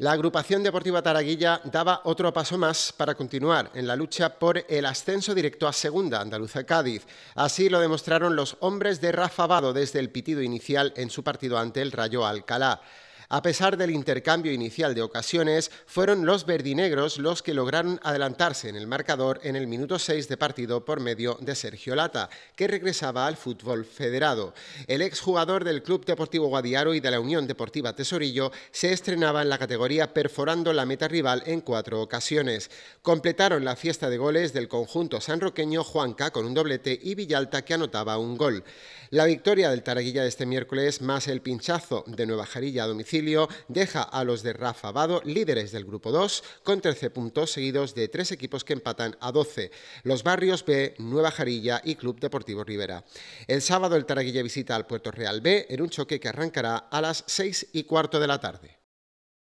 La agrupación deportiva Taraguilla daba otro paso más para continuar en la lucha por el ascenso directo a Segunda Andaluza Cádiz. Así lo demostraron los hombres de Rafa Vado desde el pitido inicial en su partido ante el Rayo Alcalá. A pesar del intercambio inicial de ocasiones, fueron los verdinegros los que lograron adelantarse en el marcador en el minuto 6 de partido por medio de Sergio Lata, que regresaba al fútbol federado. El exjugador del Club Deportivo Guadiaro y de la Unión Deportiva Tesorillo se estrenaba en la categoría perforando la meta rival en cuatro ocasiones. Completaron la fiesta de goles del conjunto sanroqueño Juanca con un doblete y Villalta que anotaba un gol. La victoria del Taraguilla de este miércoles, más el pinchazo de Nueva Jarilla a domicilio, deja a los de Rafa Abado líderes del grupo 2 con 13 puntos seguidos de tres equipos que empatan a 12, los barrios B, Nueva Jarilla y Club Deportivo Rivera. El sábado el Taraguilla visita al Puerto Real B en un choque que arrancará a las 6 y cuarto de la tarde.